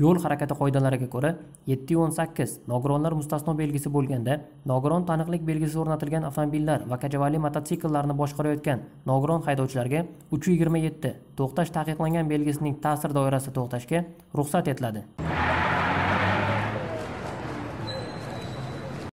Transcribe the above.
yo'l harakati qoidalariga ko'ra 718 nogironlar mustasno belgisi bo'lganda nogiron taniqlik belgisi o'rnatilgan avtomobillar va kajavali mototsikllarni boshqarayotgan nogiron haydovchilarga 327 to'xtash taqiqlangan belgisining ta'sir doirasida to'xtashga ruxsat etiladi